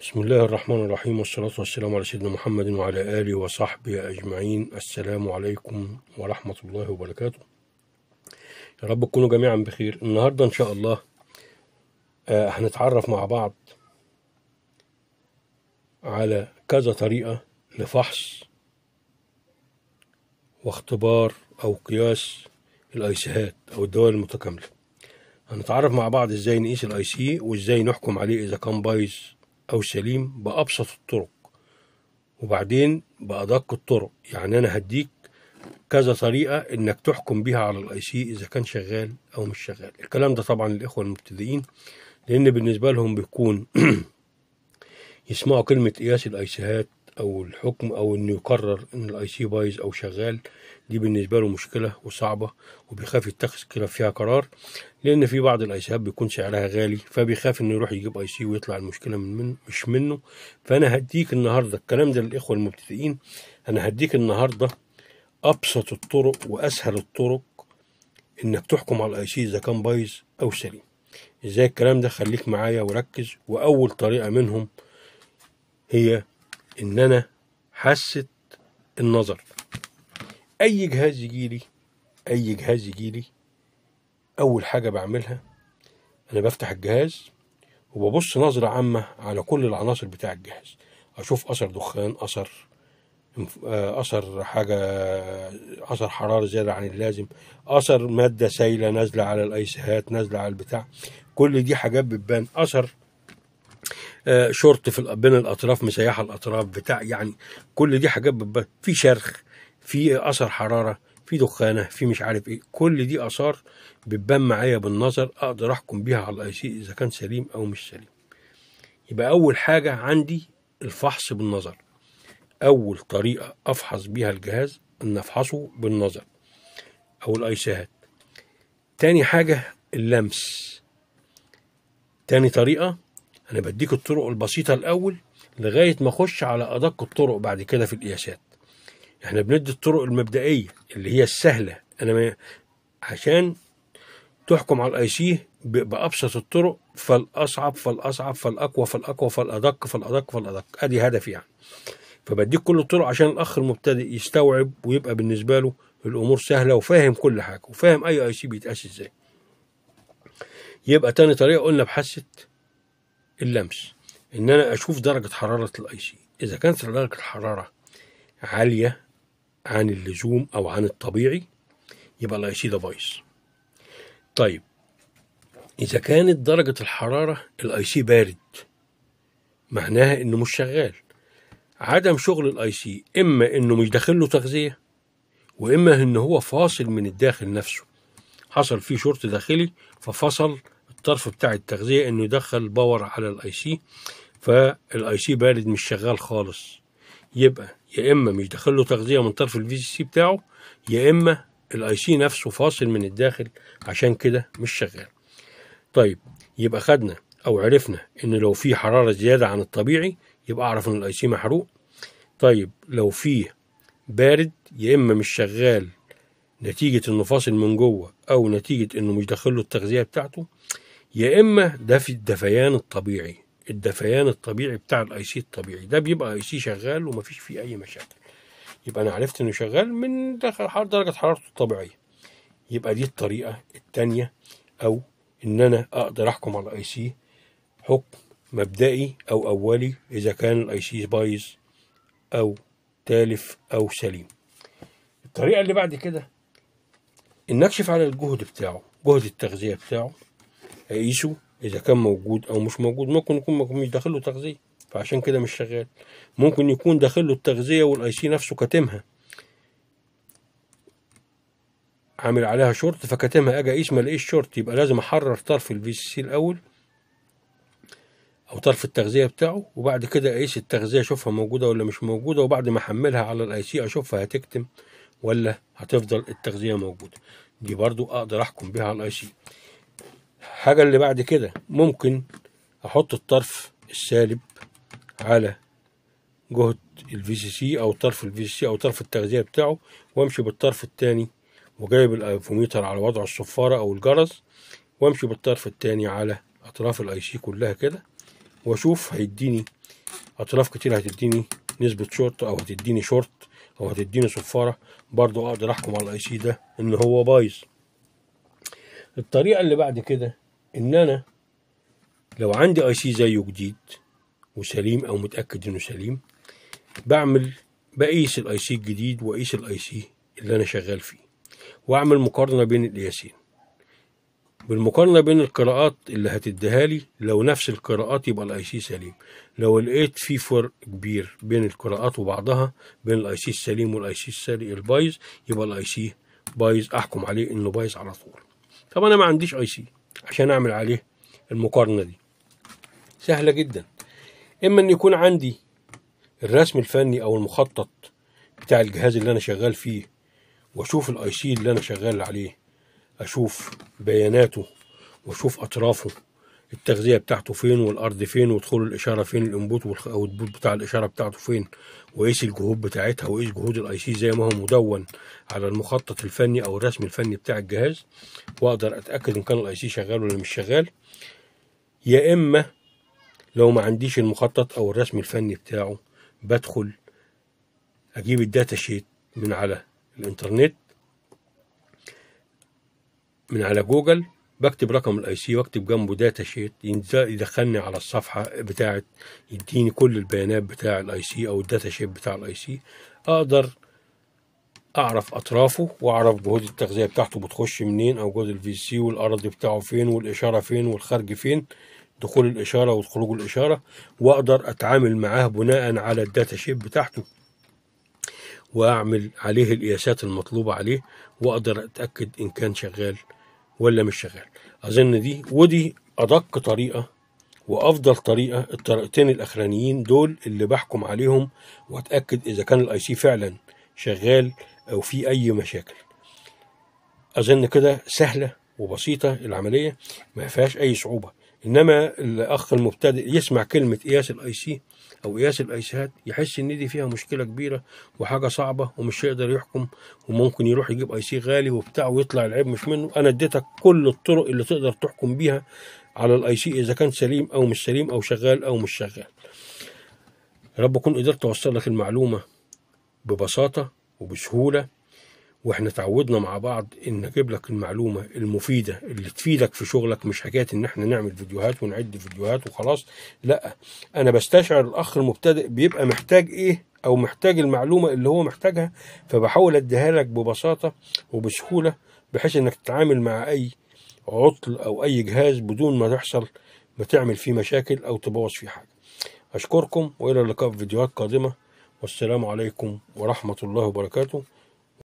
بسم الله الرحمن الرحيم والصلاة والسلام على سيدنا محمد وعلى آله وصحبه أجمعين السلام عليكم ورحمة الله وبركاته يا رب تكونوا جميعا بخير النهاردة إن شاء الله آه، هنتعرف مع بعض على كذا طريقة لفحص واختبار أو قياس الأيسيهات أو الدوائر المتكاملة هنتعرف مع بعض ازاي نقيس الاي سي وازاي نحكم عليه اذا كان بايظ أو سليم بأبسط الطرق وبعدين بأدق الطرق يعني أنا هديك كذا طريقة إنك تحكم بيها على الأي سي إذا كان شغال أو مش شغال الكلام ده طبعا للإخوة المبتدئين لأن بالنسبة لهم بيكون يسمعوا كلمة قياس الأي سيهات أو الحكم أو إنه يقرر إن الأي سي بايظ أو شغال دي بالنسبة له مشكلة وصعبة وبيخاف يتخذ كده فيها قرار لأن في بعض الأيسيهات بيكون سعرها غالي فبيخاف إنه يروح يجيب أي سي ويطلع المشكلة من, من مش منه فأنا هديك النهاردة الكلام ده للإخوة المبتدئين أنا هديك النهاردة أبسط الطرق وأسهل الطرق إنك تحكم على الأي سي إذا كان بايظ أو سليم إزاي الكلام ده خليك معايا وركز وأول طريقة منهم هي إن أنا حاسة النظر اي جهاز يجي لي اي جهاز يجي لي اول حاجه بعملها انا بفتح الجهاز وببص نظره عامه على كل العناصر بتاع الجهاز اشوف اثر دخان اثر آه، اثر حاجه اثر حراره زياده عن اللازم اثر ماده سايله نازله على الايسهات نازله على البتاع كل دي حاجات بتبان اثر آه، شورت في بين الاطراف مسيحه الاطراف بتاع يعني كل دي حاجات بتبان في شرخ في اثر حراره في دخانه في مش عارف ايه كل دي اثار بتبان معايا بالنظر اقدر احكم بيها على الاي سي اذا كان سليم او مش سليم يبقى اول حاجه عندي الفحص بالنظر اول طريقه افحص بيها الجهاز ان افحصه بالنظر او الايسيهات تاني حاجه اللمس تاني طريقه انا بديك الطرق البسيطه الاول لغايه ما اخش على ادق الطرق بعد كده في القياسات احنا بندي الطرق المبدئيه اللي هي السهله انا ما عشان تحكم على الاي سي بابسط الطرق فالاصعب فالاصعب فالاقوى فالاقوى فالادق فالادق فالادق ادي هدفي يعني فبديك كل الطرق عشان الاخ المبتدئ يستوعب ويبقى بالنسبه له الامور سهله وفاهم كل حاجه وفاهم اي اي سي بيتقاس ازاي يبقى تاني طريقه قلنا بحثه اللمس ان انا اشوف درجه حراره الاي سي اذا كانت درجه الحراره عاليه عن اللزوم او عن الطبيعي يبقى الاي سي ده فايس طيب اذا كانت درجه الحراره الاي سي بارد معناها انه مش شغال عدم شغل الاي سي اما انه مش داخل له تغذيه واما ان هو فاصل من الداخل نفسه حصل فيه شورت داخلي ففصل الطرف بتاع التغذيه انه يدخل باور على الاي سي فالاي سي بارد مش شغال خالص يبقى يا اما مش داخل له تغذيه من طرف الفي سي بتاعه يا اما الاي سي نفسه فاصل من الداخل عشان كده مش شغال طيب يبقى خدنا او عرفنا ان لو في حراره زياده عن الطبيعي يبقى اعرف ان الاي سي محروق طيب لو في بارد يا اما مش شغال نتيجه انه فاصل من جوه او نتيجه انه مش داخل له التغذيه بتاعته يا اما ده في الدفيان الطبيعي الدفيان الطبيعي بتاع الاي سي الطبيعي ده بيبقى اي سي شغال ومفيش فيه اي مشاكل يبقى انا عرفت انه شغال من داخل درجه حرارته الطبيعيه يبقى دي الطريقه الثانيه او ان انا اقدر احكم على الاي سي حكم مبدئي او اولي اذا كان الاي سي بايظ او تالف او سليم الطريقه اللي بعد كده ان اكشف على الجهد بتاعه جهد التغذيه بتاعه اقيسه اذا كان موجود او مش موجود ممكن يكون مش داخل له تغذيه فعشان كده مش شغال ممكن يكون داخل له التغذيه والاي سي نفسه كاتمها عامل عليها شورت فكاتمها اجي اقيس ما الاقيش شورت يبقى لازم احرر طرف الفي سي سي الاول او طرف التغذيه بتاعه وبعد كده اقيس التغذيه اشوفها موجوده ولا مش موجوده وبعد ما احملها على الاي سي اشوفها هتكتم ولا هتفضل التغذيه موجوده دي برضو اقدر احكم بيها على الاي سي الحاجة اللي بعد كده ممكن أحط الطرف السالب على جهد الفي سي سي أو طرف الفي سي سي أو طرف التغذية بتاعه وأمشي بالطرف التاني وجايب الايفوميتر على وضع الصفارة أو الجرس وأمشي بالطرف التاني على أطراف الأي سي كلها كده وأشوف هيديني أطراف كتير هتديني نسبة شورت أو هتديني شورت أو هتديني صفارة برضو أقدر أحكم على الأي سي ده إن هو بايظ الطريقه اللي بعد كده ان انا لو عندي اي سي زيه جديد وسليم او متاكد انه سليم بعمل بقيس الاي سي الجديد واقيس الاي سي اللي انا شغال فيه واعمل مقارنه بين القياسين بالمقارنة بين القراءات اللي هتديها لي لو نفس القراءات يبقى الاي سي سليم لو لقيت في فرق كبير بين القراءات وبعضها بين الاي سي السليم والاي سي السري البايظ يبقى الاي سي بايظ احكم عليه انه بايظ على طول طب انا ما عنديش اي سي عشان اعمل عليه المقارنه دي سهله جدا اما ان يكون عندي الرسم الفني او المخطط بتاع الجهاز اللي انا شغال فيه واشوف الاي سي اللي انا شغال عليه اشوف بياناته واشوف اطرافه التغذيه بتاعته فين والارض فين ودخول الاشاره فين الانبوت والاوتبوت بتاع الاشاره بتاعته فين وقيس الجهود بتاعتها وقيس جهود الاي سي زي ما هو مدون على المخطط الفني او الرسم الفني بتاع الجهاز واقدر اتاكد ان كان الاي سي شغال ولا مش شغال يا اما لو ما عنديش المخطط او الرسم الفني بتاعه بدخل اجيب الداتا شيت من على الانترنت من على جوجل بكتب رقم الاي سي واكتب جنبه داتا شيت يدخلني على الصفحه بتاعه يديني كل البيانات بتاع الاي سي او الداتا شيت بتاع الاي سي اقدر اعرف اطرافه واعرف جهود التغذيه بتاعته بتخش منين او جهود الفي سي والارض بتاعه فين والاشاره فين والخرج فين دخول الاشاره وخروج الاشاره واقدر اتعامل معاه بناء على الداتا شيت بتاعته واعمل عليه القياسات المطلوبه عليه واقدر اتاكد ان كان شغال ولا مش شغال اظن دي ودي ادق طريقه وافضل طريقه الطريقتين الاخرانيين دول اللي بحكم عليهم واتاكد اذا كان الاي سي فعلا شغال او في اي مشاكل اظن كده سهله وبسيطه العمليه ما فيهاش اي صعوبه انما الاخ المبتدئ يسمع كلمه قياس الاي سي او قياس سيات يحس ان دي فيها مشكله كبيره وحاجه صعبه ومش هيقدر يحكم وممكن يروح يجيب اي سي غالي وبتاع ويطلع العيب مش منه انا اديتك كل الطرق اللي تقدر تحكم بيها على الاي سي اذا كان سليم او مش سليم او شغال او مش شغال يا رب اكون قدرت اوصل لك المعلومه ببساطه وبسهوله واحنا تعودنا مع بعض ان اجيب لك المعلومه المفيده اللي تفيدك في شغلك مش حكايه ان احنا نعمل فيديوهات ونعد فيديوهات وخلاص لا انا بستشعر الاخ المبتدئ بيبقى محتاج ايه او محتاج المعلومه اللي هو محتاجها فبحاول اديها لك ببساطه وبسهوله بحيث انك تتعامل مع اي عطل او اي جهاز بدون ما تحصل ما تعمل فيه مشاكل او تبوظ فيه حاجه اشكركم والى اللقاء في فيديوهات قادمه والسلام عليكم ورحمه الله وبركاته